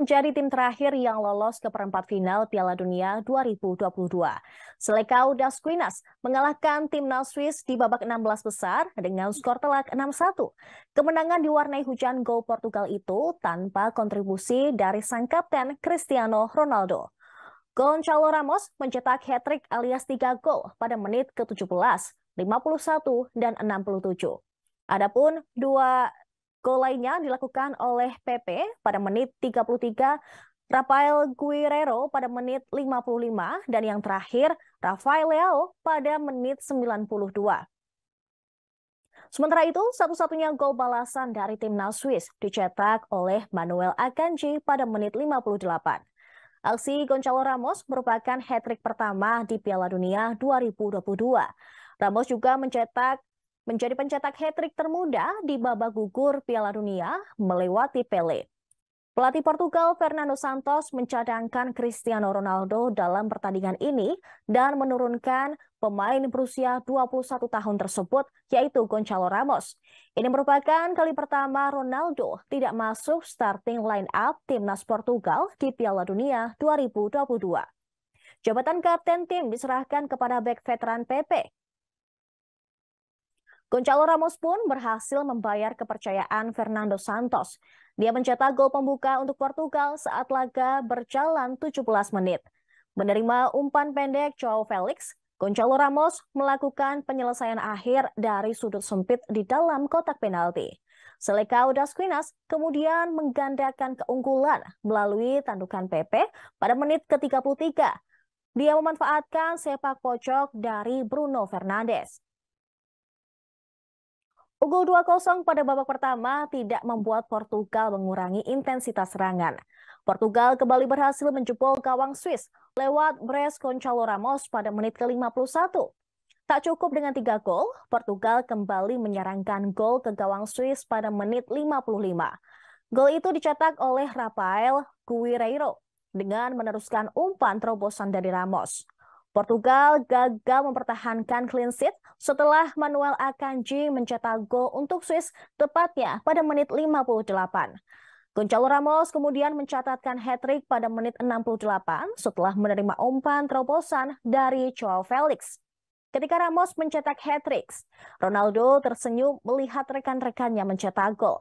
menjadi tim terakhir yang lolos ke perempat final Piala Dunia 2022. Selekau Das Quinas mengalahkan timnas Swiss di babak 16 besar dengan skor telak 6-1. Kemenangan diwarnai hujan gol Portugal itu tanpa kontribusi dari sang kapten Cristiano Ronaldo. Gonçalo Ramos mencetak hat-trick alias 3 gol pada menit ke-17, 51, dan 67. Adapun dua Gol lainnya dilakukan oleh Pepe pada menit 33, Rafael Guerrero pada menit 55, dan yang terakhir Rafael Leao pada menit 92. Sementara itu, satu-satunya gol balasan dari timnas Swiss dicetak oleh Manuel Akanji pada menit 58. Aksi Gonzalo Ramos merupakan hat-trick pertama di Piala Dunia 2022. Ramos juga mencetak menjadi pencetak hat-trick termuda di babak gugur Piala Dunia melewati Pele. Pelatih Portugal Fernando Santos mencadangkan Cristiano Ronaldo dalam pertandingan ini dan menurunkan pemain berusia 21 tahun tersebut yaitu Gonçalo Ramos. Ini merupakan kali pertama Ronaldo tidak masuk starting line up timnas Portugal di Piala Dunia 2022. Jabatan kapten tim diserahkan kepada bek veteran PP Goncalo Ramos pun berhasil membayar kepercayaan Fernando Santos. Dia mencetak gol pembuka untuk Portugal saat laga berjalan 17 menit. Menerima umpan pendek Joao Felix, Goncalo Ramos melakukan penyelesaian akhir dari sudut sempit di dalam kotak penalti. Seleka das Quinas kemudian menggandakan keunggulan melalui tandukan PP pada menit ke-33. Dia memanfaatkan sepak pojok dari Bruno Fernandes. Unggul 2-0 pada babak pertama tidak membuat Portugal mengurangi intensitas serangan. Portugal kembali berhasil menjebol gawang Swiss lewat Bres Gonçalo Ramos pada menit ke-51. Tak cukup dengan tiga gol, Portugal kembali menyerangkan gol ke gawang Swiss pada menit 55. Gol itu dicetak oleh Rafael Guerreiro dengan meneruskan umpan terobosan dari Ramos. Portugal gagal mempertahankan clean sheet setelah Manuel Akanji mencetak gol untuk Swiss tepatnya pada menit 58. Gonçalo Ramos kemudian mencatatkan hat-trick pada menit 68 setelah menerima umpan terobosan dari Joao Felix. Ketika Ramos mencetak hat-trick, Ronaldo tersenyum melihat rekan-rekannya mencetak gol.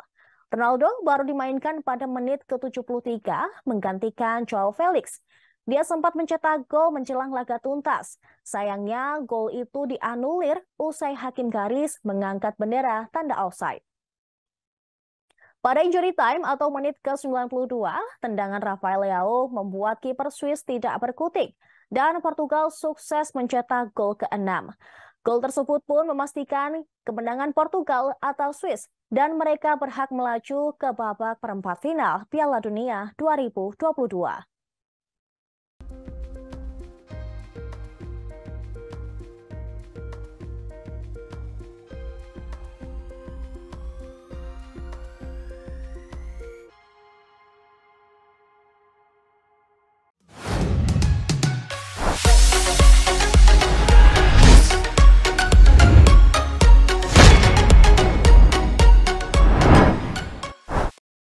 Ronaldo baru dimainkan pada menit ke-73 menggantikan Joao Felix. Dia sempat mencetak gol menjelang laga tuntas. Sayangnya, gol itu dianulir usai hakim garis mengangkat bendera tanda offside. Pada injury time atau menit ke-92, tendangan Rafael Leao membuat kiper Swiss tidak berkutik dan Portugal sukses mencetak gol ke-6. Gol tersebut pun memastikan kemenangan Portugal atau Swiss dan mereka berhak melaju ke babak perempat final Piala Dunia 2022.